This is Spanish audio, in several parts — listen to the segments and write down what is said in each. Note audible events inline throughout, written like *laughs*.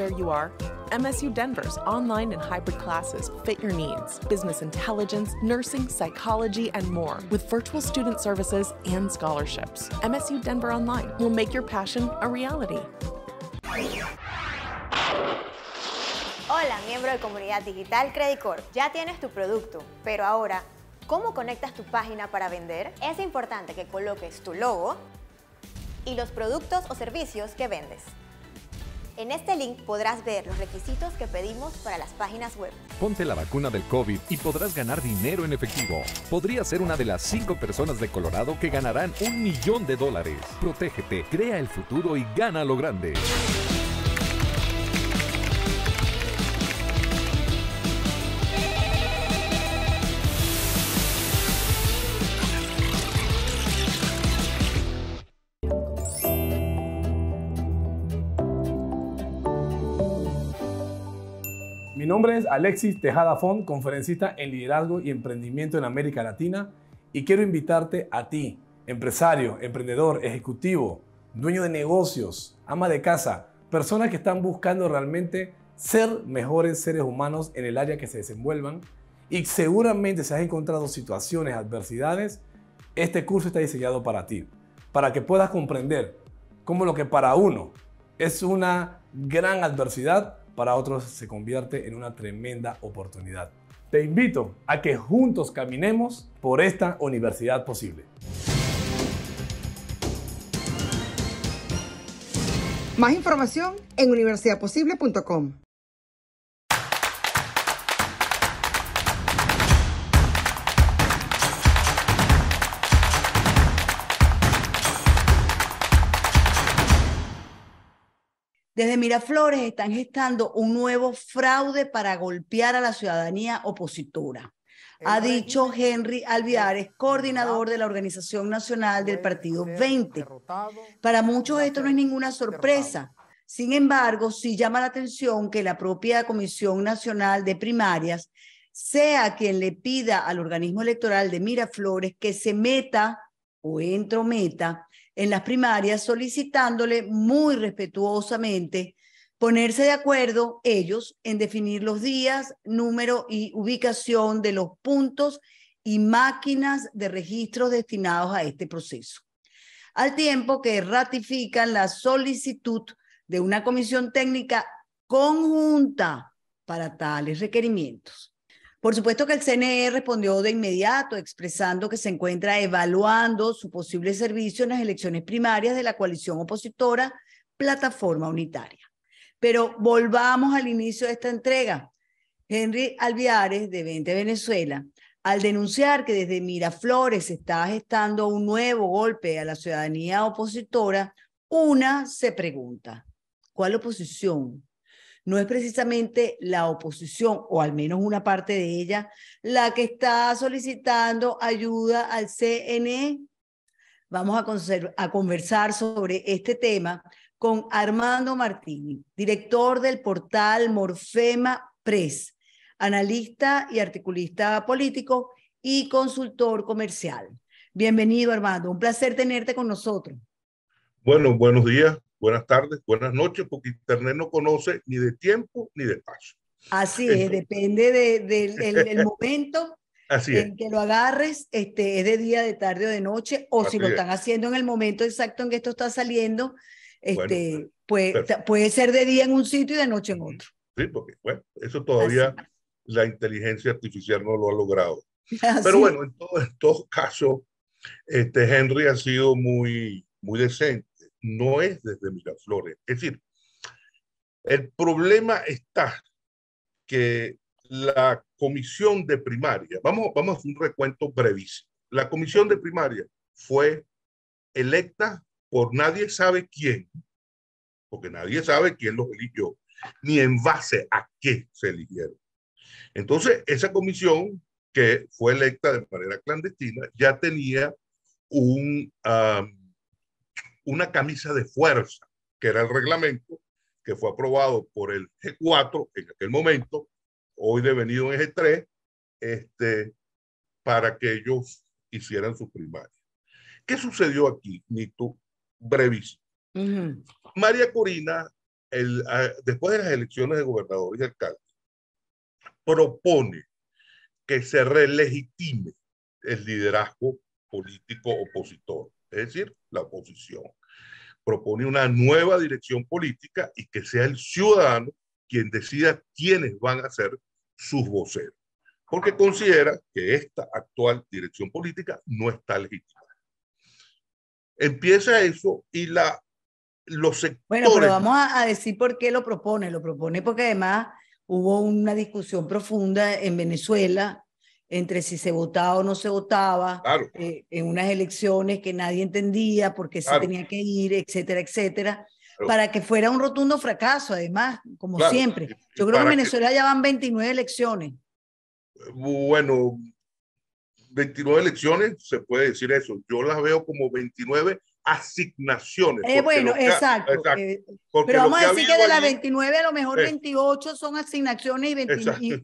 where you are, MSU Denver's online and hybrid classes fit your needs business intelligence, nursing, psychology, and more with virtual student services and scholarships. MSU Denver Online will make your passion a reality. Hola, miembro de Comunidad Digital Credit Corp. Ya tienes tu producto, pero ahora, ¿cómo conectas tu página para vender? Es importante que coloques tu logo y los productos o servicios que vendes. En este link podrás ver los requisitos que pedimos para las páginas web. Ponte la vacuna del COVID y podrás ganar dinero en efectivo. Podrías ser una de las cinco personas de Colorado que ganarán un millón de dólares. Protégete, crea el futuro y gana lo grande. nombre es Alexis Tejada Font, conferencista en liderazgo y emprendimiento en América Latina y quiero invitarte a ti, empresario, emprendedor, ejecutivo, dueño de negocios, ama de casa, personas que están buscando realmente ser mejores seres humanos en el área que se desenvuelvan y seguramente se has encontrado situaciones, adversidades, este curso está diseñado para ti, para que puedas comprender cómo lo que para uno es una gran adversidad para otros se convierte en una tremenda oportunidad. Te invito a que juntos caminemos por esta universidad posible. Más información en universidadposible.com. Desde Miraflores están gestando un nuevo fraude para golpear a la ciudadanía opositora. Ha dicho Henry eh, Alviares, coordinador de la Organización Nacional del Partido 20. Para muchos esto no es ninguna sorpresa. Sin embargo, sí llama la atención que la propia Comisión Nacional de Primarias sea quien le pida al organismo electoral de Miraflores que se meta o entrometa en las primarias solicitándole muy respetuosamente ponerse de acuerdo ellos en definir los días, número y ubicación de los puntos y máquinas de registro destinados a este proceso. Al tiempo que ratifican la solicitud de una comisión técnica conjunta para tales requerimientos. Por supuesto que el CNE respondió de inmediato expresando que se encuentra evaluando su posible servicio en las elecciones primarias de la coalición opositora Plataforma Unitaria. Pero volvamos al inicio de esta entrega. Henry Alviares, de 20 Venezuela, al denunciar que desde Miraflores está gestando un nuevo golpe a la ciudadanía opositora, una se pregunta, ¿cuál oposición? no es precisamente la oposición, o al menos una parte de ella, la que está solicitando ayuda al CNE. Vamos a, conversar sobre este tema con Armando Martini, director del portal Morfema Press, analista y articulista político y consultor comercial. Bienvenido, Armando. Un placer tenerte con nosotros. Bueno, buenos días buenas tardes, buenas noches, porque Internet no conoce ni de tiempo ni de paso. Así es, depende del, *laughs* momento en que lo agarres, este, es de día, de tarde o de noche, o si lo están haciendo en el momento exacto en que esto está saliendo, este, pues, puede, ser de día en un sitio y de noche en otro. Sí, porque bueno, eso todavía la inteligencia artificial no lo ha logrado. *laughs* Pero bueno, en todos estos casos, este, Henry ha sido muy, muy decente no es desde Miraflores. Es decir, el problema está que la comisión de primaria, vamos, vamos a hacer un recuento brevísimo. La comisión de primaria fue electa por nadie sabe quién, porque nadie sabe quién los eligió, ni en base a qué se eligieron. Entonces, esa comisión que fue electa de manera clandestina ya tenía un, una camisa de fuerza, que era el reglamento que fue aprobado por el G4 en aquel momento, hoy devenido en G3, este, para que ellos hicieran su primaria. ¿Qué sucedió aquí, Nito? Brevísimo. María Corina, el, después de las elecciones de gobernador y alcalde, propone que se relegitime el liderazgo político opositor, es decir, la oposición propone una nueva dirección política y que sea el ciudadano quien decida quiénes van a ser sus voceros, porque considera que esta actual dirección política no está legítima. Empieza eso y la, los Bueno, pero vamos a decir por qué lo propone. Lo propone porque además hubo una discusión profunda en Venezuela entre si se votaba o no se votaba, eh, en unas elecciones que nadie entendía porque se tenía que ir, etcétera, etcétera, para que fuera un rotundo fracaso, además, como siempre. Yo creo que en Venezuela ya van 29 elecciones. Bueno, 29 elecciones, se puede decir eso. Yo las veo como 29 asignaciones. Eh, bueno, exacto. Eh, pero vamos a decir que de las 29, a lo mejor 28 son asignaciones y,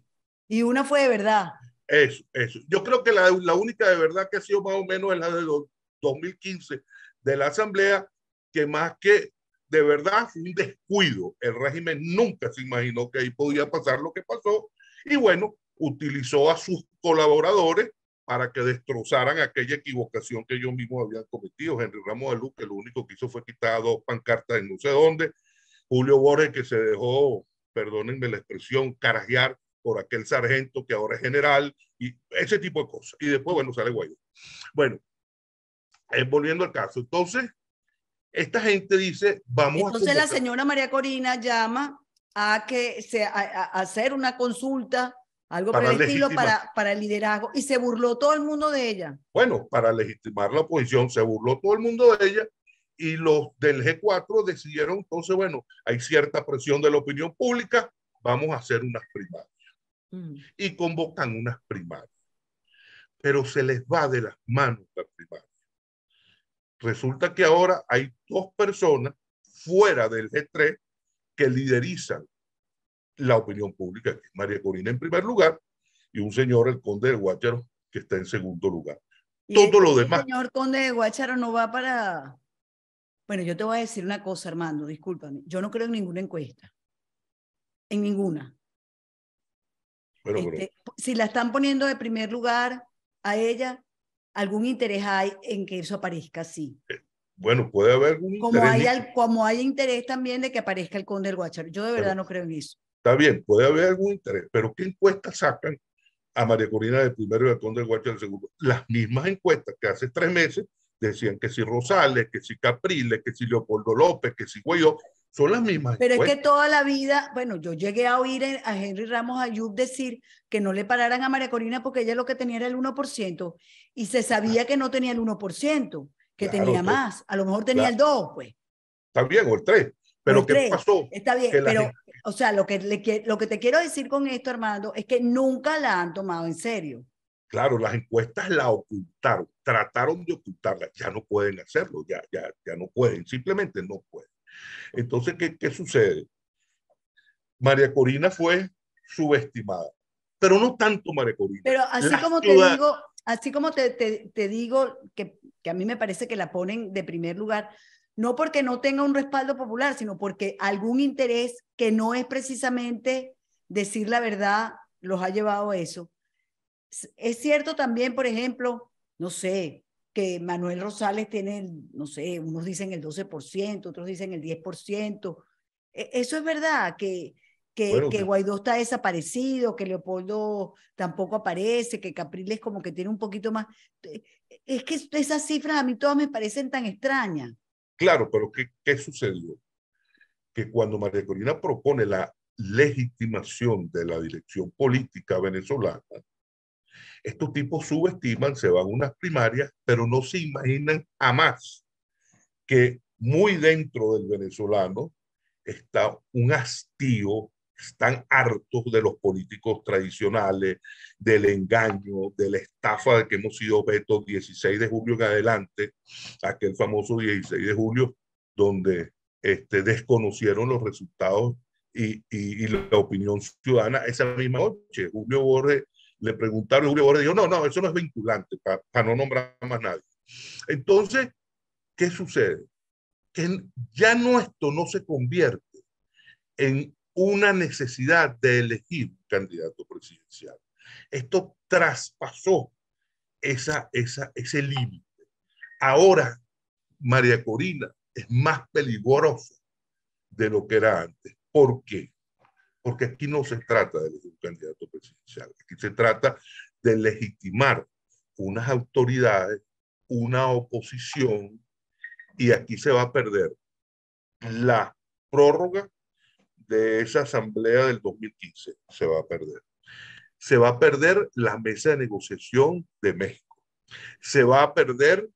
y una fue de verdad. Eso, eso. Yo creo que la, única de verdad que ha sido más o menos es la de 2015 de la Asamblea, que más que de verdad fue un descuido. El régimen nunca se imaginó que ahí podía pasar lo que pasó. Y bueno, utilizó a sus colaboradores para que destrozaran aquella equivocación que ellos mismos habían cometido. Henry Ramos de Luz, que lo único que hizo fue quitar dos pancartas en no sé dónde. Julio Borges, que se dejó, perdónenme la expresión, carajear por aquel sargento que ahora es general y ese tipo de cosas. Y después, bueno, sale Guaidó. Bueno, eh, volviendo al caso. Entonces, esta gente dice, vamos Entonces, a... Entonces la señora María Corina llama a que se a, hacer una consulta algo para, el para, el liderazgo y se burló todo el mundo de ella. Bueno, para legitimar la oposición se burló todo el mundo de ella y los del G4 decidieron entonces, bueno, hay cierta presión de la opinión pública, vamos a hacer unas primarias. Mm. y convocan unas primarias. Pero se les va de las manos las primarias Resulta que ahora hay dos personas fuera del G3 que liderizan la opinión pública, que es María Corina en primer lugar y un señor, el conde de Guacharo que está en segundo lugar. Todo este lo demás. El señor conde de Guacharo no va para... Bueno, yo te voy a decir una cosa, Armando, discúlpame. Yo no creo en ninguna encuesta. En ninguna. Este, si la están poniendo de primer lugar a ella, algún interés hay en que eso aparezca, así? Eh, bueno, puede haber algún como interés. como hay interés también de que aparezca el conde del Guacharo. Yo de verdad no creo en eso. Está bien, puede haber algún interés, pero ¿qué encuestas sacan a María Corina de primero y al conde del Guacharo del segundo? Las mismas encuestas que hace tres meses decían que si Rosales, que si Capriles, que si Leopoldo López, que si Guayó, son las mismas. Pero es que toda la vida, bueno, yo llegué a oír a Henry Ramos Ayub decir que no le pararan a María Corina porque ella lo que tenía era el 1% y se sabía que no tenía el 1%, que tenía pues, más, a lo mejor tenía el 2, pues. Está bien, o el 3. Pero ¿qué pasó? Está bien, pero, o sea, lo que, lo que te quiero decir con esto, Armando, es que nunca la han tomado en serio. Claro, las encuestas la ocultaron, trataron de ocultarla, ya no pueden hacerlo, ya, ya no pueden, simplemente no pueden. Entonces, ¿qué, sucede? María Corina fue subestimada, pero no tanto María Corina. Pero así como te digo, así como digo que, que a mí me parece que la ponen de primer lugar, no porque no tenga un respaldo popular, sino porque algún interés que no es precisamente decir la verdad los ha llevado a eso. Es cierto también, por ejemplo, no sé, que Manuel Rosales tiene, no sé, unos dicen el 12%, otros dicen el 10%. E, eso es verdad, que, Guaidó está desaparecido, que Leopoldo tampoco aparece, que Capriles como que tiene un poquito más. Es que esas cifras a mí todas me parecen tan extrañas. Claro, pero ¿qué, qué sucedió? Que cuando María Corina propone la legitimación de la dirección política venezolana, estos tipos subestiman, se van a unas primarias, pero no se imaginan jamás que muy dentro del venezolano está un hastío, están hartos de los políticos tradicionales, del engaño, de la estafa de que hemos sido objeto 16 de julio en adelante, aquel famoso 16 de julio, donde este, desconocieron los resultados y, y, la opinión ciudadana esa misma noche. Julio Borges le preguntaron, Julio Borges dijo, no, no, eso no es vinculante para no nombrar más nadie. Entonces, ¿qué sucede? Que ya no esto no se convierte en una necesidad de elegir candidato presidencial. Esto traspasó esa, esa, ese límite. Ahora, María Corina es más peligrosa de lo que era antes. ¿Por qué? porque aquí no se trata de un candidato presidencial, aquí se trata de legitimar unas autoridades, una oposición, y aquí se va a perder la prórroga de esa asamblea del 2015, se va a perder. Se va a perder la mesa de negociación de México, se va a perder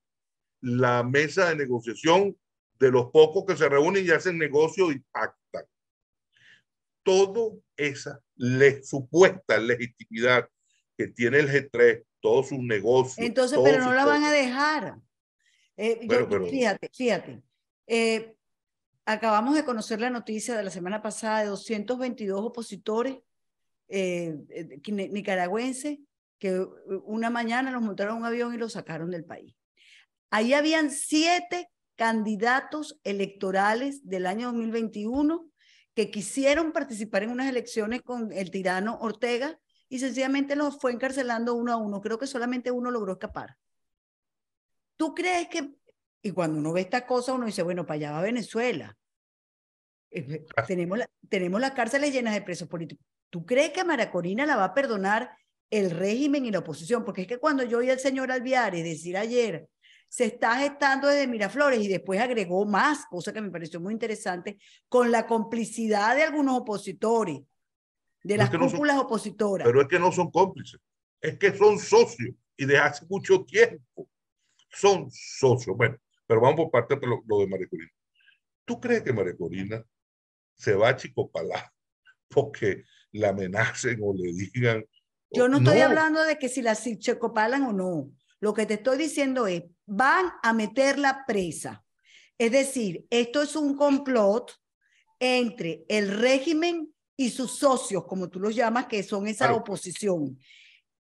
la mesa de negociación de los pocos que se reúnen y hacen negocio y pactan todo esa supuesta legitimidad que tiene el G3, todos sus negocios. Entonces, pero no la van a dejar. Eh, fíjate, fíjate. Eh, acabamos de conocer la noticia de la semana pasada de 222 opositores eh, nicaragüenses que una mañana los montaron un avión y los sacaron del país. Ahí habían siete candidatos electorales del año 2021 que quisieron participar en unas elecciones con el tirano Ortega y sencillamente los fue encarcelando uno a uno. Creo que solamente uno logró escapar. ¿Tú crees que, y cuando uno ve esta cosa, uno dice, bueno, para allá va Venezuela. tenemos, tenemos las cárceles llenas de presos políticos. ¿Tú crees que Maracorina la va a perdonar el régimen y la oposición? Porque es que cuando yo oí al señor Alviares decir ayer se está gestando desde Miraflores y después agregó más, cosa que me pareció muy interesante, con la complicidad de algunos opositores, de las cúpulas opositoras. Pero es que no son cómplices, es que son socios y desde hace mucho tiempo son socios. Bueno, pero vamos por parte de lo, de Maricorina Corina. ¿Tú crees que Maricorina Corina se va a Chicopalá porque la amenacen o le digan yo no, no estoy hablando de que si la chicopalan o no. Lo que te estoy diciendo es, van a meter la presa. Es decir, esto es un complot entre el régimen y sus socios, como tú los llamas, que son esa oposición.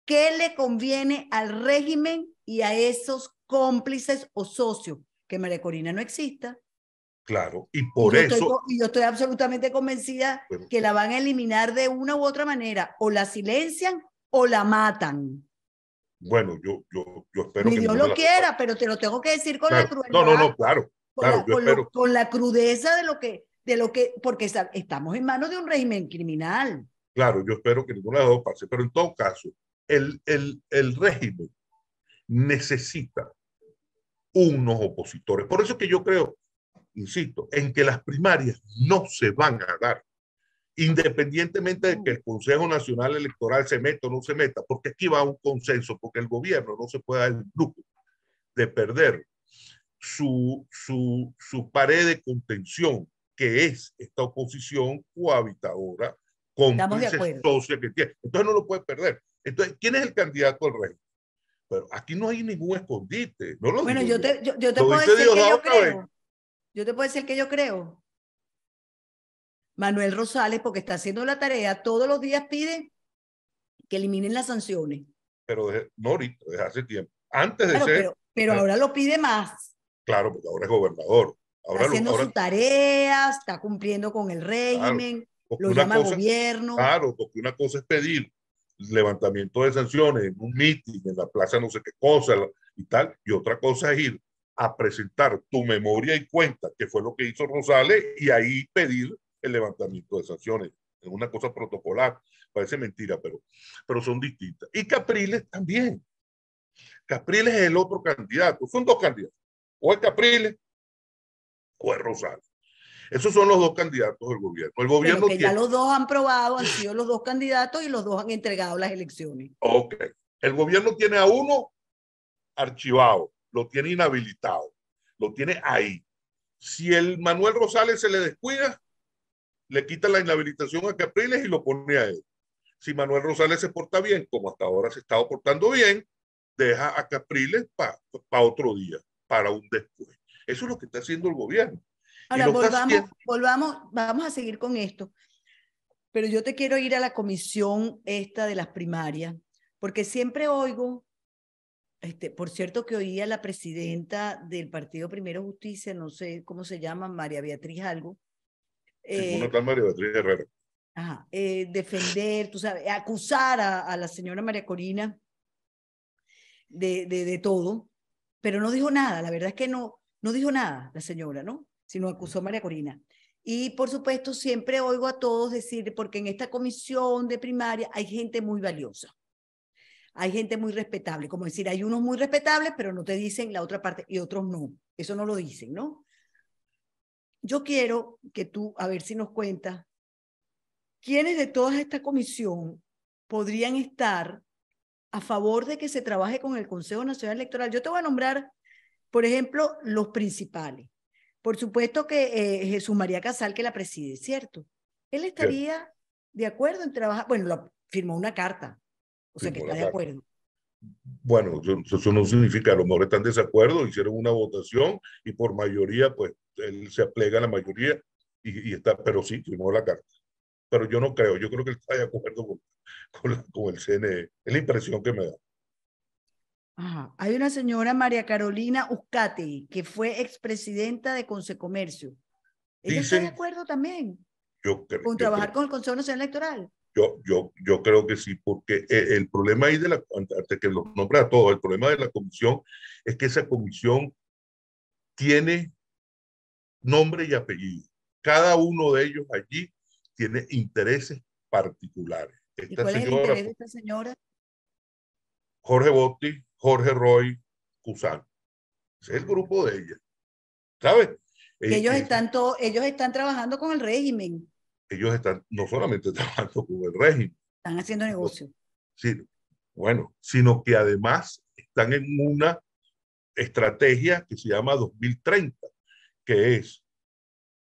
¿Qué le conviene al régimen y a esos cómplices o socios? Que María Corina no exista. Claro, y por eso. Y yo estoy absolutamente convencida que la van a eliminar de una u otra manera. O la silencian o la matan bueno, yo, yo, yo espero que... Dios no lo quiera, pero te lo tengo que decir con la crudeza. No, no, no, claro. claro con, la, crudeza de lo que, de lo que, porque estamos en manos de un régimen criminal. Claro, yo espero que ninguna de las dos pase, pero en todo caso, el, el, régimen necesita unos opositores. Por eso es que yo creo, insisto, en que las primarias no se van a dar independientemente de mm. que el Consejo Nacional Electoral se meta o no se meta, porque aquí va un consenso, porque el gobierno no se puede dar el lujo de perder su, su, su pared de contención, que es esta oposición cohabitadora, ese socio que tiene. Entonces no lo puede perder. Entonces, ¿quién es el candidato al rey? Pero aquí no hay ningún escondite. bueno, yo te, yo, te puedo decir que yo creo. Yo te puedo decir que yo creo Manuel Rosales, porque está haciendo la tarea, todos los días pide que eliminen las sanciones. Pero de, no desde hace tiempo. Antes de ser. Pero, ah. ahora lo pide más. Claro, porque ahora es gobernador. está haciendo su tarea, está cumpliendo con el régimen, lo llama gobierno. Claro, porque una cosa es pedir levantamiento de sanciones en un mitin, en la plaza no sé qué cosa y tal, y otra cosa es ir a presentar tu memoria y cuenta, que fue lo que hizo Rosales, y ahí pedir el levantamiento de sanciones. Es una cosa protocolar, parece mentira, pero, pero son distintas. Y Capriles también. Capriles es el otro candidato. Son dos candidatos. O es Capriles o es Rosales. Esos son los dos candidatos del gobierno. El gobierno ya los dos han probado, han sido los dos candidatos y los dos han entregado las elecciones. Ok. El gobierno tiene a uno archivado, lo tiene inhabilitado, lo tiene ahí. Si el Manuel Rosales se le descuida, le quita la inhabilitación a Capriles y lo pone a él. Si Manuel Rosales se porta bien, como hasta ahora se está portando bien, deja a Capriles para otro día, para un después. Eso es lo que está haciendo el gobierno. Ahora, volvamos, vamos a seguir con esto. Pero yo te quiero ir a la comisión esta de las primarias, porque siempre oigo, este, por cierto que oí a la presidenta del Partido Primero Justicia, no sé cómo se llama, María Beatriz algo, eh, tal María Beatriz Herrera. Eh, defender, tú sabes, acusar a, la señora María Corina de, de, de, todo, pero no dijo nada, la verdad es que no, no dijo nada la señora, ¿no? Sino acusó a María Corina. Y por supuesto, siempre oigo a todos decir, porque en esta comisión de primaria hay gente muy valiosa, hay gente muy respetable, como decir, hay unos muy respetables, pero no te dicen la otra parte y otros no, eso no lo dicen, ¿no? yo quiero que tú, a ver si nos cuentas, ¿quiénes de toda esta comisión podrían estar a favor de que se trabaje con el Consejo Nacional Electoral? Yo te voy a nombrar, por ejemplo, los principales. Por supuesto que eh, Jesús María Casal, que la preside, ¿cierto? Él estaría de acuerdo en trabajar, bueno, firmó una carta, o sea que está de acuerdo bueno, eso no significa, a lo mejor están de desacuerdo, hicieron una votación y por mayoría, pues él se aplega a la mayoría y, está, pero sí, firmó la carta. Pero yo no creo, yo creo que él está de acuerdo con, el CNE, es la impresión que me da. Ajá. Hay una señora, María Carolina Uzcate, que fue expresidenta de Consecomercio. ¿Ella está de acuerdo también? Yo con trabajar con el Consejo Nacional Electoral. Yo, yo, yo creo que sí, porque eh, el problema ahí de la, antes lo todo, el problema de la comisión es que esa comisión tiene nombre y apellido. Cada uno de ellos allí tiene intereses particulares. Esta señora, es esta señora? Jorge Botti, Jorge Roy, Cusán. es el grupo de ella. ¿Sabes? Eh, eh, están, ellos están trabajando con el régimen ellos están no solamente *laughs* trabajando con el régimen. Están haciendo negocio. Sí, bueno, sino que además están en una estrategia que se llama 2030, que es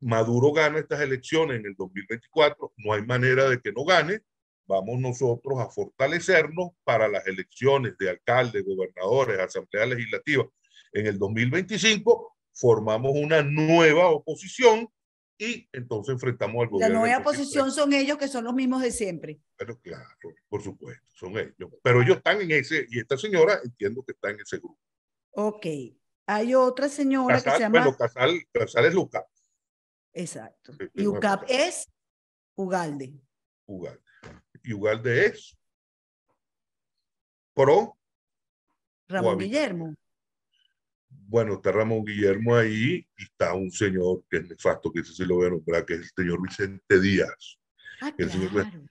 Maduro gana estas elecciones en el 2024, no hay manera de que no gane, vamos nosotros a fortalecernos para las elecciones de alcaldes, gobernadores, asamblea legislativa en el 2025, formamos una nueva oposición y entonces enfrentamos al gobierno. La nueva oposición pues. son ellos que son los mismos de siempre. Pero claro, por supuesto, son ellos. Pero ellos están en ese, y esta señora entiendo que está en ese grupo. Ok. Hay otra señora que se llama. Casal, Casal es Exacto. y UCAP es Ugalde. Ugalde. Y Ugalde es pro. Ramón Guillermo bueno, está Ramón Guillermo ahí y está un señor que es nefasto, que se lo voy a nombrar, que es el señor Vicente Díaz. Ah,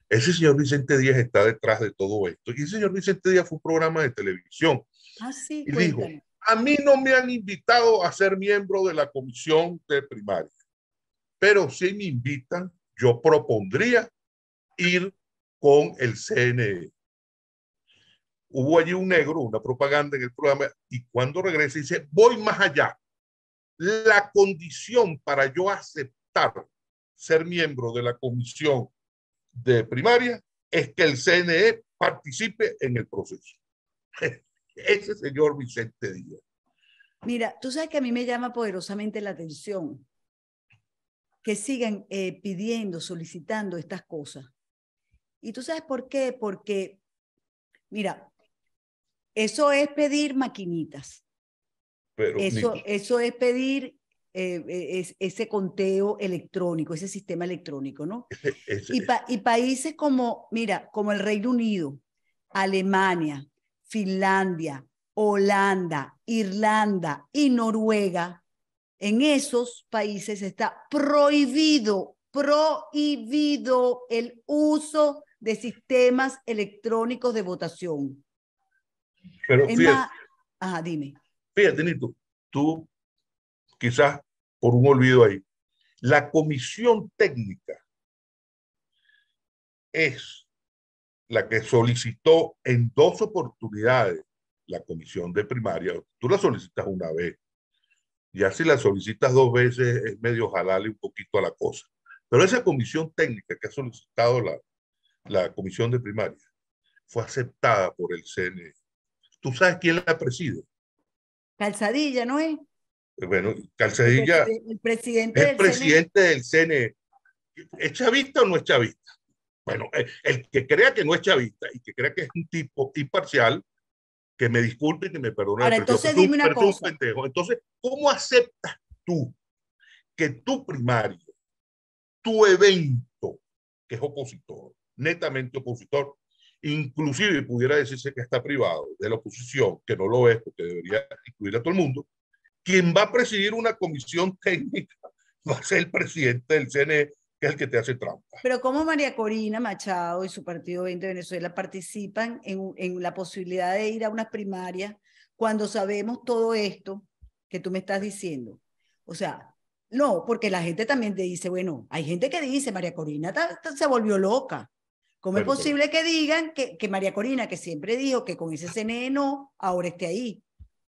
ese señor Vicente Díaz está detrás de todo esto. Y el señor Vicente Díaz fue un programa de televisión. Ah, y dijo, a mí no me han invitado a ser miembro de la comisión de primaria, pero si me invitan, yo propondría ir con el CNE hubo allí un negro, una propaganda en el programa, y cuando regresa dice, voy más allá. La condición para yo aceptar ser miembro de la comisión de primaria es que el CNE participe en el proceso. *laughs* Ese señor Vicente Díaz. Mira, tú sabes que a mí me llama poderosamente la atención que sigan eh, pidiendo, solicitando estas cosas. ¿Y tú sabes por qué? Porque, mira, eso es pedir maquinitas. eso, eso es pedir eh, e, ese conteo electrónico, ese sistema electrónico, ¿no? y, y países como, mira, como el Reino Unido, Alemania, Finlandia, Holanda, Irlanda y Noruega, en esos países está prohibido, prohibido el uso de sistemas electrónicos de votación. Pero fíjate, dime. Fíjate, Nito, tú quizás por un olvido ahí. La comisión técnica es la que solicitó en dos oportunidades la comisión de primaria. Tú la solicitas una vez. Ya si la solicitas dos veces es medio jalarle un poquito a la cosa. Pero esa comisión técnica que ha solicitado la, la comisión de primaria fue aceptada por el CNE. ¿Tú sabes quién la preside? Calzadilla, ¿no es? Eh, bueno, Calzadilla. El, presidente, es del, e. presidente del CNE. ¿Es chavista o no es chavista? Bueno, eh, el, que crea que no es chavista y que crea que es un tipo imparcial, que me disculpe y que me perdone. Ahora, entonces dime una cosa. Entonces, ¿cómo aceptas tú que tu primario, tu evento, que es opositor, netamente opositor, inclusive pudiera decirse que está privado de la oposición, que no lo es, porque debería incluir a todo el mundo, quien va a presidir una comisión técnica *laughs* va a ser el presidente del CNE, que es el que te hace trampa. Pero ¿cómo María Corina Machado y su Partido 20 de Venezuela participan en, en la posibilidad de ir a unas primarias cuando sabemos todo esto que tú me estás diciendo? O sea, no, porque la gente también te dice, bueno, hay gente que dice, María Corina se volvió loca. ¿Cómo es posible que digan que, que María Corina, que siempre dijo que con ese CNE no, ahora esté ahí?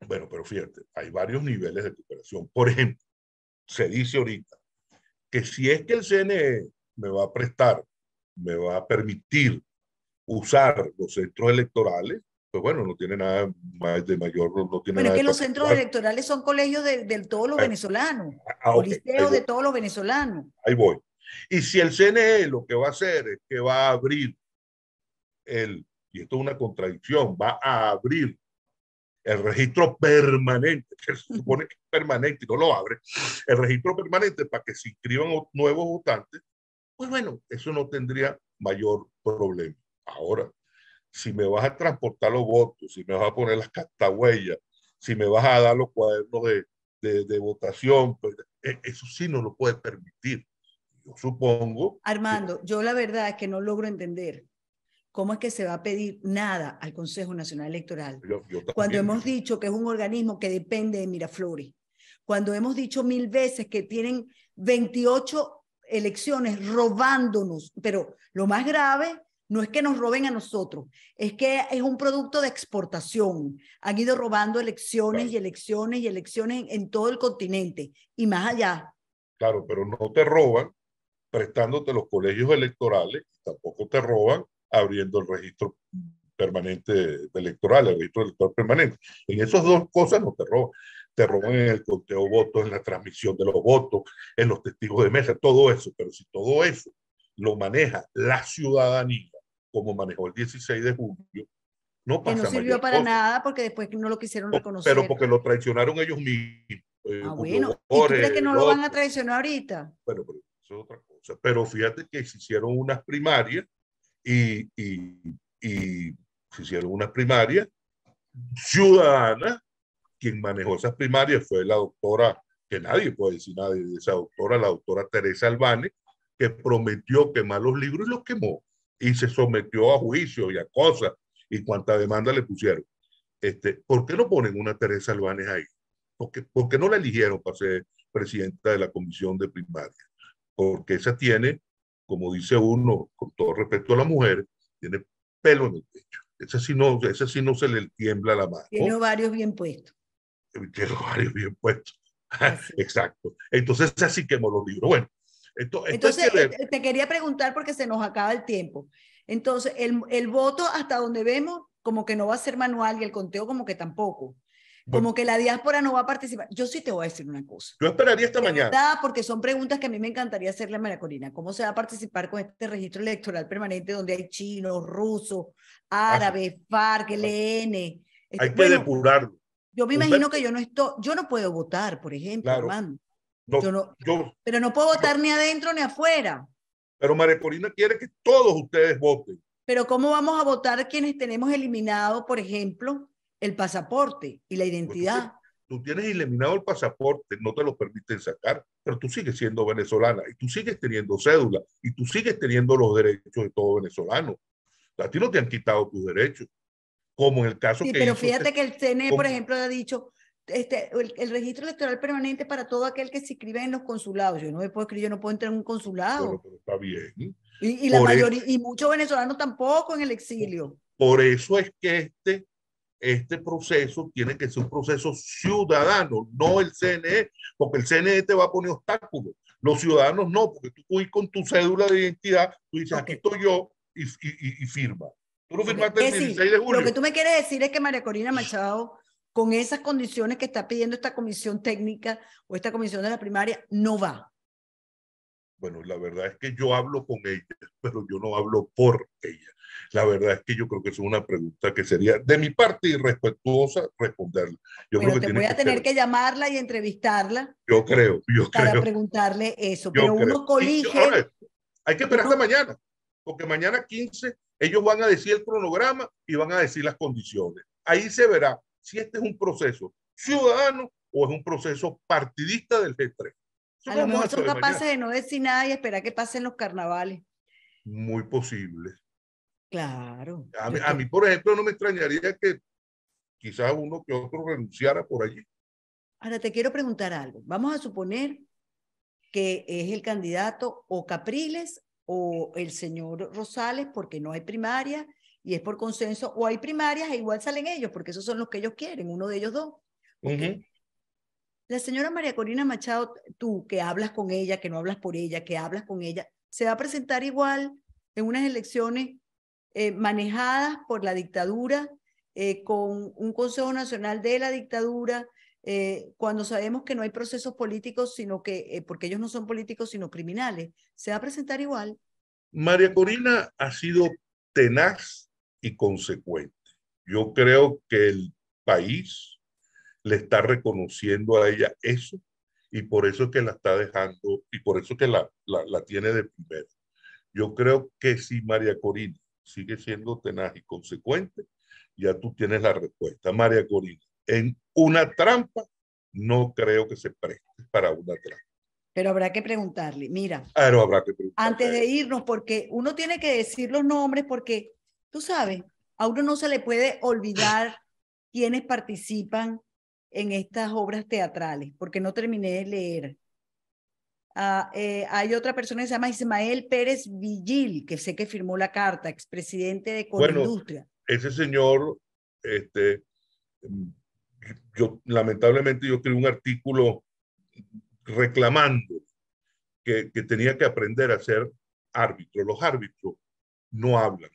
Bueno, pero fíjate, hay varios niveles de cooperación. Por ejemplo, se dice ahorita que si es que el CNE me va a prestar, me va a permitir usar los centros electorales, pues bueno, no tiene nada más de mayor. No tiene Pero es que los centros electorales son colegios de, de todos los ah, venezolanos, ah, de todos los venezolanos. Ahí voy. Y si el CNE lo que va a hacer es que va a abrir el, y esto es una contradicción, va a abrir el registro permanente, que se supone que es permanente y no lo abre, el registro permanente para que se inscriban nuevos votantes, pues bueno, eso no tendría mayor problema. Ahora, si me vas a transportar los votos, si me vas a poner las castahuellas, si me vas a dar los cuadernos de, votación, pues, e, eso sí no lo puede permitir supongo. Armando, yo la verdad es que no logro entender cómo es que se va a pedir nada al Consejo Nacional Electoral. cuando hemos dicho que es un organismo que depende de Miraflores, cuando hemos dicho mil veces que tienen 28 elecciones robándonos, pero lo más grave no es que nos roben a nosotros, es que es un producto de exportación. Han ido robando elecciones y elecciones y elecciones en, todo el continente y más allá. Claro, pero no te roban prestándote los colegios electorales, tampoco te roban abriendo el registro permanente electoral, el registro electoral permanente. En esas dos cosas no te roban. Te roban en el conteo de votos, en la transmisión de los votos, en los testigos de mesa, todo eso. Pero si todo eso lo maneja la ciudadanía, como manejó el 16 de julio, no pasa que no sirvió para nada porque después no lo quisieron reconocer. Pero porque lo traicionaron ellos mismos. Eh, ah, bueno. ¿Y crees que no lo van a traicionar ahorita? Bueno, pero eso es otra cosa. Pero fíjate que se hicieron unas primarias y, se hicieron unas primarias ciudadanas. Quien manejó esas primarias fue la doctora, que nadie puede decir nada de esa doctora, la doctora Teresa Albane, que prometió quemar los libros y los quemó. Y se sometió a juicio y a cosas y cuánta demanda le pusieron. Este, ¿Por qué no ponen una Teresa Albanes ahí? ¿Por qué, no la eligieron para ser presidenta de la comisión de primaria? porque esa tiene, como dice uno, con todo respeto a la mujer, tiene pelo en el pecho. Esa sí no, esa no se le tiembla la mano. Tiene varios bien puestos. Eh, tiene varios bien puestos. *laughs* Exacto. Entonces así quemó los libros. Bueno, entonces eh, te quería preguntar porque se nos acaba el tiempo. Entonces, el, el voto hasta donde vemos como que no va a ser manual y el conteo como que tampoco. Como que la diáspora no va a participar. Yo sí te voy a decir una cosa. Yo esperaría esta mañana. Porque son preguntas que a mí me encantaría hacerle a María Corina. ¿Cómo se va a participar con este registro electoral permanente donde hay chinos, rusos, ah, árabes, FARC, ah. LN? Este, hay que depurarlo. Yo me imagino que yo no estoy, yo no puedo votar, por ejemplo, pero no puedo votar ni adentro ni afuera. Pero María Corina quiere que todos ustedes voten. Pero ¿cómo vamos a votar quienes tenemos eliminado, por ejemplo, el pasaporte y la pues identidad. Tú tienes eliminado el pasaporte, no te lo permiten sacar, pero tú sigues siendo venezolana y tú sigues teniendo cédula y tú sigues teniendo los derechos de todo venezolano. A ti no te han quitado tus derechos, como en el caso sí, Pero fíjate este que el CNE, por ejemplo, ha dicho este, el, registro electoral permanente para todo aquel que se inscribe en los consulados. Yo no me puedo escribir, yo no puedo entrar en un consulado. Pero, está bien. Y, y muchos venezolanos tampoco en el exilio. Por eso es que este este proceso tiene que ser un proceso ciudadano, no el CNE, porque el CNE te va a poner obstáculos. Los ciudadanos no, porque tú con tu cédula de identidad, tú dices, aquí estoy yo y, firma. Tú lo firmaste el 16 de julio. Lo que tú me quieres decir es que María Corina Machado, con esas condiciones que está pidiendo esta comisión técnica o esta comisión de la primaria, no va. Bueno, la verdad es que yo hablo con ella, pero yo no hablo por ella. La verdad es que yo creo que es una pregunta que sería de mi parte irrespetuosa responderla. Yo pero que te voy a tener que llamarla y entrevistarla. Yo creo, yo para preguntarle eso, pero uno colige. hay que esperar la mañana, porque mañana 15 ellos van a decir el cronograma y van a decir las condiciones. Ahí se verá si este es un proceso ciudadano o es un proceso partidista del G3. A lo mejor son capaces de no decir nada y esperar que pasen los carnavales. Muy posible. Claro. A mí, por ejemplo, no me extrañaría que quizás uno que otro renunciara por allí. Ahora te quiero preguntar algo. Vamos a suponer que es el candidato o Capriles o el señor Rosales, porque no hay primaria y es por consenso, o hay primarias e igual salen ellos, porque esos son los que ellos quieren, uno de ellos dos. La señora María Corina Machado, tú que hablas con ella, que no hablas por ella, que hablas con ella, se va a presentar igual en unas elecciones eh, manejadas por la dictadura, eh, con un Consejo Nacional de la dictadura, eh, cuando sabemos que no hay procesos políticos, sino que, porque ellos no son políticos, sino criminales, se va a presentar igual. María Corina ha sido tenaz y consecuente. Yo creo que el país le está reconociendo a ella eso y por eso es que la está dejando y por eso que la, la, tiene de primero Yo creo que si María Corina sigue siendo tenaz y consecuente, ya tú tienes la respuesta. María Corina, en una trampa no creo que se preste para una trampa. Pero habrá que preguntarle, mira. Antes de irnos, porque uno tiene que decir los nombres, porque tú sabes, a uno no se le puede olvidar quienes participan en estas obras teatrales, porque no terminé de leer. Ah, eh, hay otra persona que se llama Ismael Pérez Villil que sé que firmó la carta, expresidente de Conindustria. Bueno, ese señor, este, yo lamentablemente yo escribí un artículo reclamando que, que tenía que aprender a ser árbitro. Los árbitros no hablan,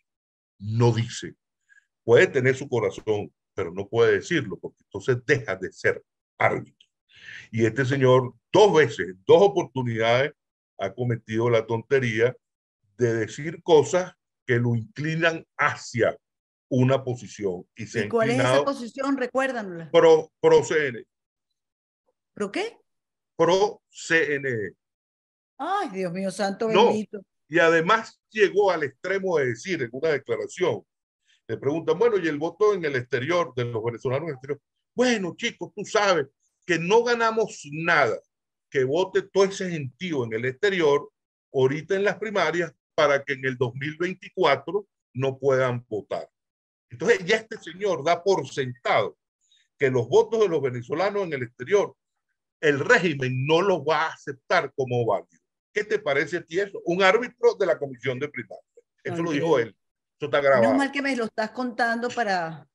no dicen. Puede tener su corazón, pero no puede decirlo porque entonces deja de ser árbitro. Y este señor dos veces, dos oportunidades, ha cometido la tontería de decir cosas que lo inclinan hacia una posición. ¿Y, se ¿Y cuál es esa posición? Recuérdanlo. Pro, pro CNE. ¿Pro qué? Pro CNE. Ay, Dios mío, santo bendito. Y además llegó al extremo de decir en una declaración le preguntan, bueno, y el voto en el exterior de los venezolanos en el exterior. Bueno, chicos, tú sabes que no ganamos nada que vote todo ese gentío en el exterior ahorita en las primarias para que en el 2024 no puedan votar. Entonces ya este señor da por sentado que los votos de los venezolanos en el exterior, el régimen no los va a aceptar como válidos ¿Qué te parece a ti eso? Un árbitro de la comisión de primaria. Eso lo dijo él mal que me lo estás contando para,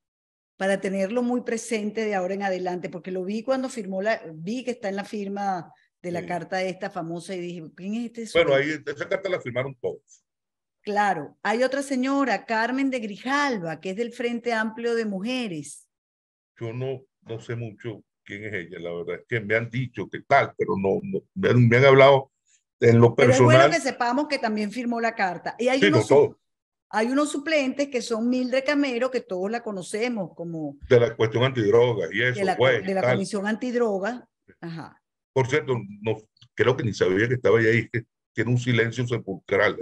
para tenerlo muy presente de ahora en adelante, porque lo vi cuando firmó la, vi que está en la firma de la carta esta famosa y dije, ¿quién es este? Bueno, ahí esa carta la firmaron todos. Claro, hay otra señora, Carmen de Grijalva, que es del Frente Amplio de Mujeres. Yo no, no sé mucho quién es ella, la verdad es que me han dicho que tal, pero no, me, han, hablado en lo personal. Pero bueno que sepamos que también firmó la carta. Y hay sí, unos, hay unos suplentes que son Mildred Camero, que todos la conocemos como... De la cuestión antidroga y eso. Pues, de la, de la Comisión Antidroga. Ajá. Por cierto, no, creo que ni sabía que estaba ahí, que tiene un silencio sepulcral.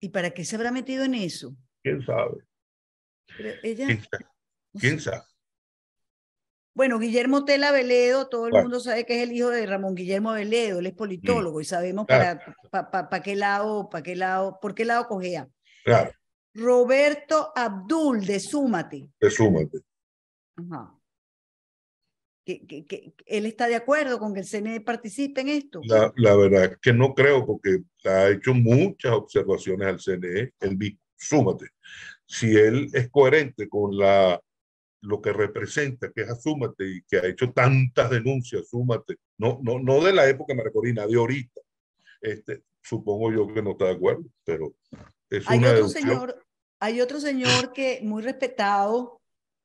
¿Y para qué se habrá metido en eso? ¿Quién sabe? ella... ¿Quién sabe? Bueno, Guillermo Tela Veledo, todo el mundo sabe que es el hijo de Ramón Guillermo Veledo, él es mm, politólogo y sabemos para, qué lado, para qué lado, por qué lado cogea. Roberto Abdul, de Súmate. De Súmate. Ajá. él está de acuerdo con que el CNE participe en esto. La, verdad es que no creo, porque ha hecho muchas observaciones al CNE, el súmate. Si él es coherente con la, lo que representa, que es Asúmate, y que ha hecho tantas denuncias, súmate, no, no, no de la época Maracorina, de ahorita, este, supongo yo que no está de acuerdo, pero hay, otro señor, hay otro señor que muy respetado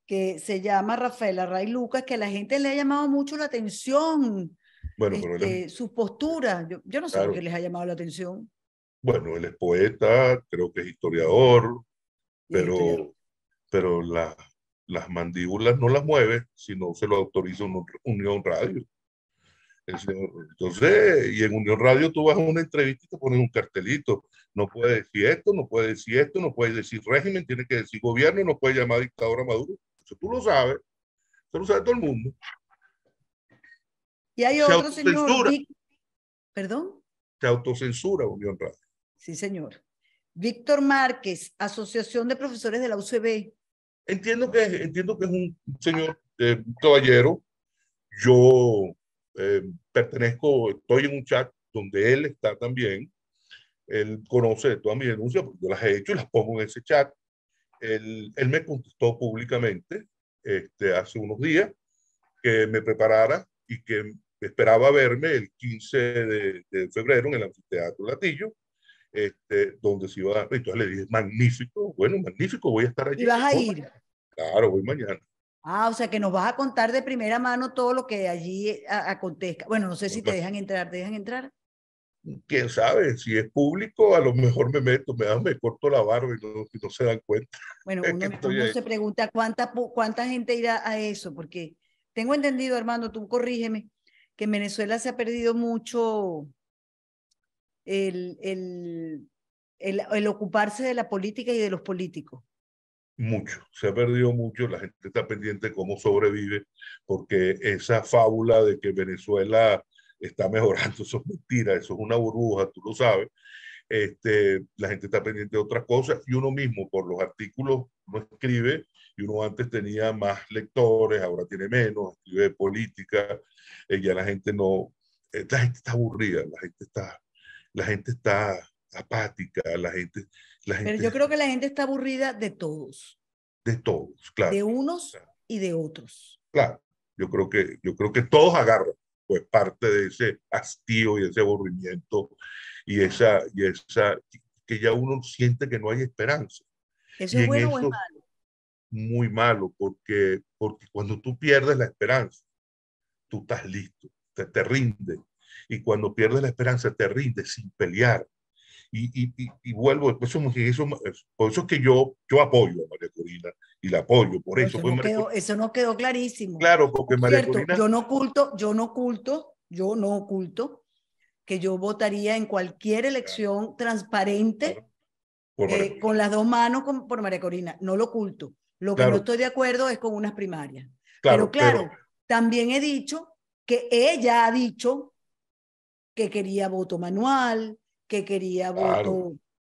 que se llama Rafael Array Lucas, que a la gente le ha llamado mucho la atención. Bueno, pero este, Su postura, yo, no sé por qué les ha llamado la atención. Bueno, él es poeta, creo que es historiador, pero, pero las mandíbulas no las mueve, sino se lo autoriza un, Unión radio. Entonces, y en Unión Radio tú vas a una entrevista y pones un cartelito. No puede decir esto, no puede decir esto, no puede decir régimen, tiene que decir gobierno, no puede llamar dictador a Maduro. Eso tú lo sabes, eso lo sabe todo el mundo. Y hay otro señor. Perdón. Se autocensura Unión Radio. Sí, señor. Víctor Márquez, Asociación de Profesores de la UCB. Entiendo que, entiendo que es un señor un eh, caballero. Yo eh, pertenezco, estoy en un chat donde él está también. Él conoce todas mis denuncias, porque yo las he hecho y las pongo en ese chat. Él, él me contestó públicamente este, hace unos días que me preparara y que esperaba verme el 15 de, febrero en el anfiteatro Latillo, este, donde se iba a dar. Entonces le dije, magnífico, bueno, magnífico, voy a estar allí. ¿Y vas a ir? Claro, voy mañana. Ah, o sea que nos vas a contar de primera mano todo lo que allí eh, acontezca. Bueno, no sé si te pues dejan entrar, ¿te dejan entrar? Quién sabe, si es público, a lo mejor me meto, me, ah, me corto la barba y no, se dan cuenta. Bueno, *laughs* uno, se pregunta cuánta, cuánta gente irá a eso, porque tengo entendido, Armando, tú corrígeme, que en Venezuela se ha perdido mucho el, el, el ocuparse de la política y de los políticos mucho, se ha perdido mucho, la gente está pendiente de cómo sobrevive, porque esa fábula de que Venezuela está mejorando, *laughs* eso es mentira, eso es una burbuja, tú lo sabes. Este, la gente está pendiente de otras cosas y uno mismo por los artículos no escribe y uno antes tenía más lectores, ahora tiene menos, escribe política, eh, ya la gente no, eh, la gente está aburrida, la gente está, la gente está apática, la gente pero yo creo que la gente está aburrida de todos. De todos, claro. De unos y de otros. Claro, yo creo que, yo creo que todos agarran pues parte de ese hastío y ese aburrimiento y esa, y esa que ya uno siente que no hay esperanza. ¿Eso es bueno o es malo? Muy malo, porque, porque cuando tú pierdes la esperanza, tú estás listo, te, te rindes. Y cuando pierdes la esperanza, te rindes sin pelear, y, vuelvo, pues, por eso es que yo, yo apoyo a María Corina y la apoyo, por eso. Pues, eso, no, quedó, clarísimo. Claro, Yo no oculto, yo no oculto, yo no oculto que yo votaría en cualquier elección transparente eh, con las dos manos por María Corina, no lo oculto. Lo que no estoy de acuerdo es con unas primarias. pero claro, también he dicho que ella ha dicho que quería voto manual, que quería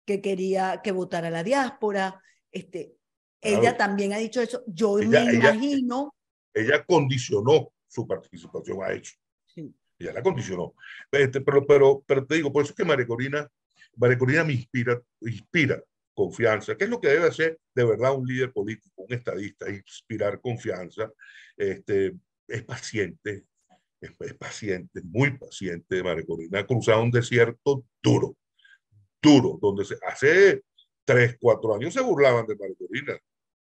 que quería que votara la diáspora. Este, Ella también ha dicho eso. Yo me imagino. Ella, condicionó su participación a eso. Sí. Ella la condicionó. Este, pero, pero, pero te digo, por eso es que María Corina, me inspira, inspira confianza, que es lo que debe hacer de verdad un líder político, un estadista, inspirar confianza. Este, es paciente, es, paciente, muy paciente, de Corina ha cruzado un desierto duro, duro, donde hace tres, cuatro años se burlaban de María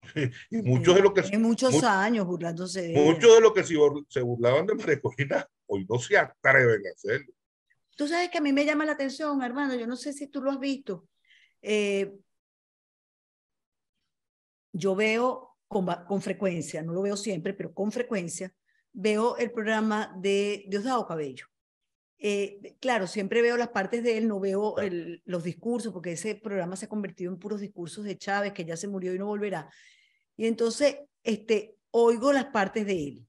*laughs* Y muchos de los que... muchos años burlándose Muchos de lo que se burlaban de María hoy no se atreven a hacerlo. Tú sabes que a mí me llama la atención, hermano, yo no sé si tú lo has visto. Eh, yo veo con, con, frecuencia, no lo veo siempre, pero con frecuencia, veo el programa de Diosdado Cabello. Eh, claro, siempre veo las partes de él, no veo el, los discursos, porque ese programa se ha convertido en puros discursos de Chávez, que ya se murió y no volverá. Y entonces, este, oigo las partes de él.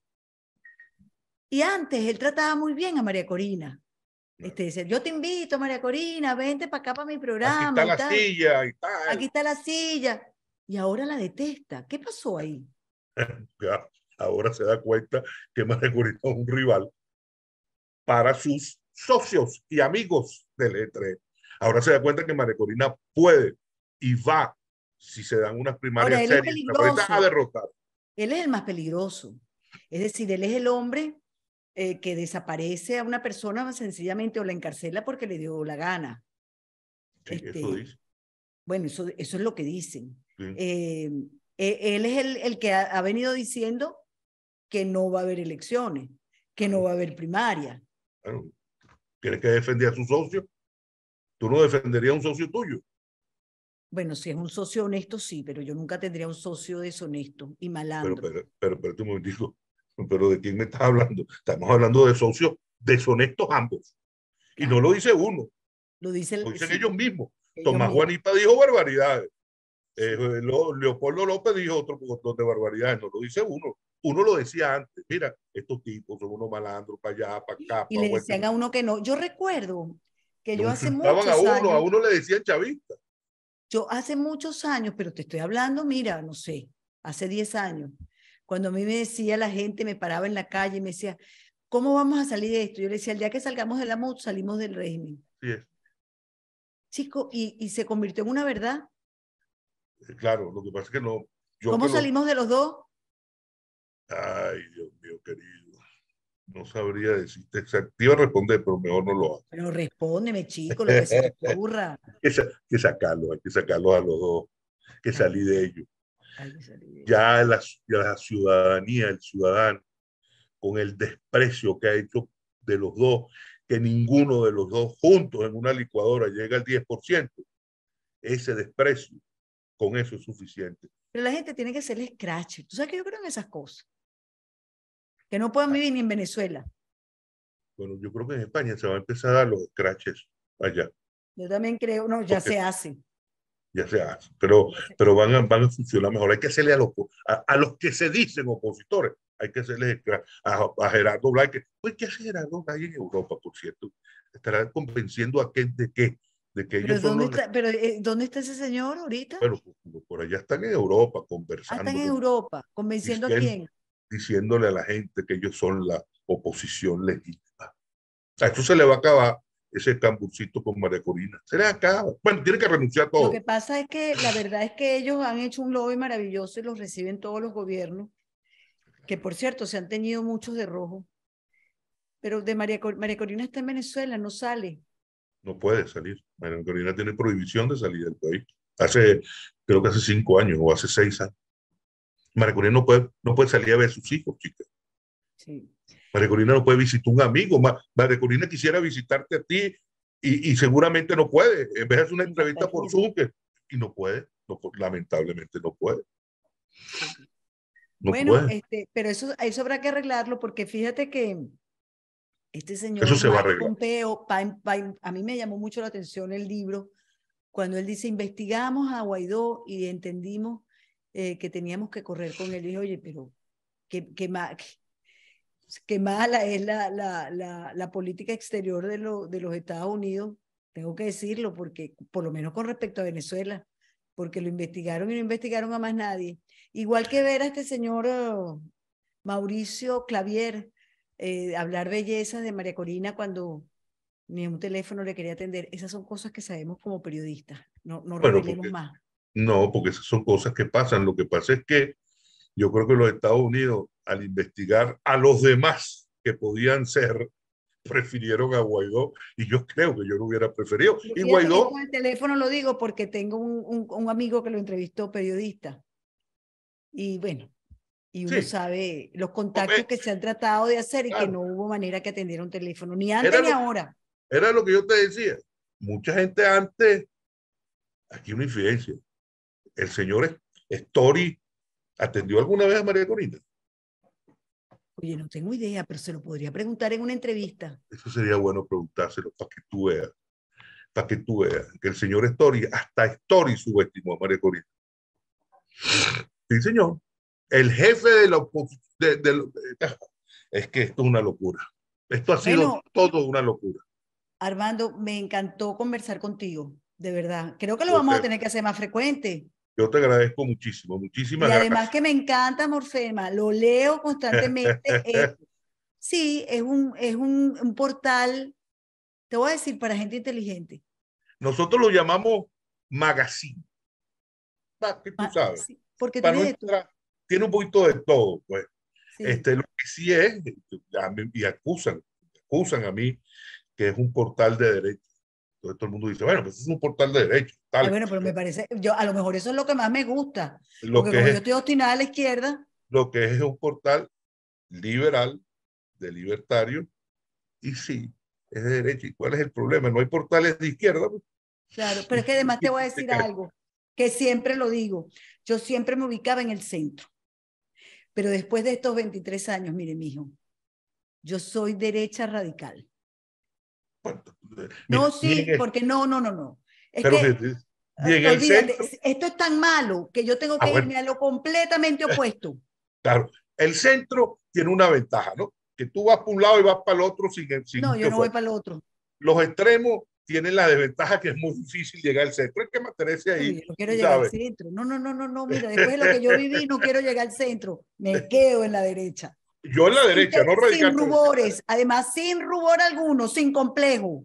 Y antes él trataba muy bien a María Corina. Este, dice, yo te invito, María Corina, vente para acá para mi programa. Aquí está la silla y Aquí eh. está la silla. Y ahora la detesta. ¿Qué pasó ahí? *laughs* ahora se da cuenta que Corina *laughs* es un rival para sus socios y amigos del E3. Ahora se da cuenta que María Corina puede y va, si se dan unas primarias Ahora, el a derrotar. Él es el más peligroso. Es decir, él es el hombre eh, que desaparece a una persona sencillamente o la encarcela porque le dio la gana. Sí, eso este, dice. Bueno, eso, eso es lo que dicen. Eh, eh, él es el, el que ha, venido diciendo que no va a haber elecciones, que no va a haber primaria. Bueno, tienes que defender a su socio. Tú no defenderías a un socio tuyo. Bueno, si es un socio honesto, sí, pero yo nunca tendría un socio deshonesto y malandro. Pero, pero, pero, un momentito. *laughs* Pero ¿de quién me estás hablando? Estamos hablando de socios deshonestos ambos. Y no lo dice uno. Lo, dicen ellos mismos. Tomás mismos. dijo barbaridades. Eh, Leopoldo López dijo otro montón de barbaridades. No lo dice uno uno lo decía antes, mira, estos tipos son unos malandros para allá, para acá. Y le decían a uno que no. Yo recuerdo que yo hace muchos años. A uno le decían chavista. Yo hace muchos años, pero te estoy hablando, mira, no sé, hace 10 años, cuando a mí me decía la gente, me paraba en la calle y me decía, ¿cómo vamos a salir de esto? Yo le decía, el día que salgamos de la MUD, salimos del régimen. Sí. Chico, y, se convirtió en una verdad. Eh, claro, lo que pasa es que no. ¿Cómo salimos de los dos? Ay, Dios mío, querido. No sabría decirte Te iba responder, pero mejor no lo hago. Pero respóndeme, chico, lo que se *laughs* ocurra. que, que sacarlo, hay que sacarlo a los dos, que salir de ellos. Ya la, ciudadanía, el ciudadano, con el desprecio que ha hecho de los dos, que ninguno de los dos juntos en una licuadora llega al 10%, ese desprecio, con eso es suficiente. Pero la gente tiene que hacerle scratch. ¿Tú sabes que yo creo en esas cosas? que no pueden ah. vivir ni en Venezuela. Bueno, yo creo que en España se va a empezar a dar los scratches allá. Yo también creo, no, ya se hace. Ya se hace, pero, pero van, a, funcionar mejor. Hay que hacerle a los, que se dicen opositores, hay que hacerle a, a Gerardo Blake. Pues, ¿qué hace Gerardo Blanque en Europa, por cierto? Estará convenciendo a qué de qué. pero, eh, ¿dónde, está, ese señor ahorita? Pero por allá están en Europa conversando. Ah, están en Europa, convenciendo a quién diciéndole a la gente que ellos son la oposición legítima. A eso se le va a acabar ese camburcito con María Corina. Se le acaba. Bueno, tiene que renunciar todo. Lo que pasa es que la verdad es que ellos han hecho un lobby maravilloso y los reciben todos los gobiernos, que por cierto se han teñido muchos de rojo. Pero de María, Corina está en Venezuela, no sale. No puede salir. María Corina tiene prohibición de salir del país. Hace, creo que hace cinco años o hace seis años. María Corina no puede, no puede salir a ver a sus hijos, chicas. Sí. María Corina no puede visitar a un amigo. María Corina quisiera visitarte a ti y, seguramente no puede. En eh, vez de hacer una entrevista por Zoom, que, y no puede, lamentablemente no puede. bueno, este, pero eso, eso habrá que arreglarlo porque fíjate que este señor se va a a mí me llamó mucho la atención el libro cuando él dice investigamos a Guaidó y entendimos eh, que teníamos que correr con él. Y dije, oye, pero qué, qué, qué mala es la, la, la, política exterior de, lo, de los Estados Unidos, tengo que decirlo, porque por lo menos con respecto a Venezuela, porque lo investigaron y no investigaron a más nadie. Igual que ver a este señor oh, Mauricio Clavier eh, hablar belleza de María Corina cuando ni un teléfono le quería atender. Esas son cosas que sabemos como periodistas. No, no revelemos más. No, porque esas son cosas que pasan. Lo que pasa es que yo creo que los Estados Unidos, al investigar a los demás que podían ser, *laughs* prefirieron a Guaidó y yo creo que yo lo hubiera preferido. y Guaidó... Con el teléfono lo digo porque tengo un, un, amigo que lo entrevistó, periodista. Y bueno, y uno sabe los contactos que se han tratado de hacer y que no hubo manera que atendiera un teléfono, ni antes ni ahora. Era lo que yo te decía. Mucha gente antes, aquí una infidencia, el señor Story atendió alguna vez a María Corina. Oye, no tengo idea, pero se lo podría preguntar en una entrevista. Eso sería bueno preguntárselo para que tú veas. Para que tú veas que el señor Story, hasta Story subestimó a María Corina. Sí, señor. El jefe de la de, es que esto es una locura. Esto ha sido todo una locura. Armando, me encantó conversar contigo, de verdad. Creo que lo vamos a tener que hacer más frecuente. Yo te agradezco muchísimo, muchísimas gracias. y además que me encanta Morfema, lo leo constantemente. *laughs* sí, es, un, es un, portal, te voy a decir, para gente inteligente. Nosotros lo llamamos magazine. ¿Qué tú sabes? porque tiene, tiene un poquito de todo, pues. Este, lo que sí es, y acusan, acusan a mí que es un portal de derechos entonces todo el mundo dice, bueno, pues es un portal de derecho. Bueno, pero me parece, yo a lo mejor eso es lo que más me gusta. Lo porque como yo estoy obstinada a la izquierda. Lo que es un portal liberal, de libertario, y sí, es de derecha. ¿Y cuál es el problema? No hay portales de izquierda. Pues. Claro, pero es que además te voy a decir algo, que siempre lo digo. Yo siempre me ubicaba en el centro. Pero después de estos 23 años, mire, mijo, yo soy derecha radical. Eh, no, sí, porque no, no, no, no. Eh, esto es tan malo que yo tengo ah, que irme a lo completamente *laughs* opuesto. Claro, el centro tiene una ventaja, ¿no? Que tú vas por un lado y vas para el otro sin... Eh, no, yo no voy para el otro. Los extremos tienen la desventaja que es muy difícil llegar al centro. es que mantenerse ahí. no quiero llegar al centro. No, no, no, no, no. Mira, *laughs* después de lo que yo viví, no quiero llegar al centro. Me quedo en la derecha. Yo en la derecha, no radical. Sin rubores, además sin rubor alguno, sin complejo.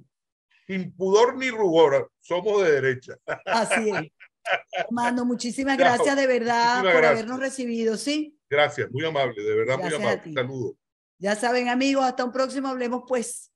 Sin pudor ni rubor, somos de derecha. Así es. *laughs* Mando, muchísimas gracias de verdad por habernos recibido, ¿sí? Gracias, muy amable, de verdad muy amable. Saludos. Ya saben, amigos, hasta un próximo Hablemos pues.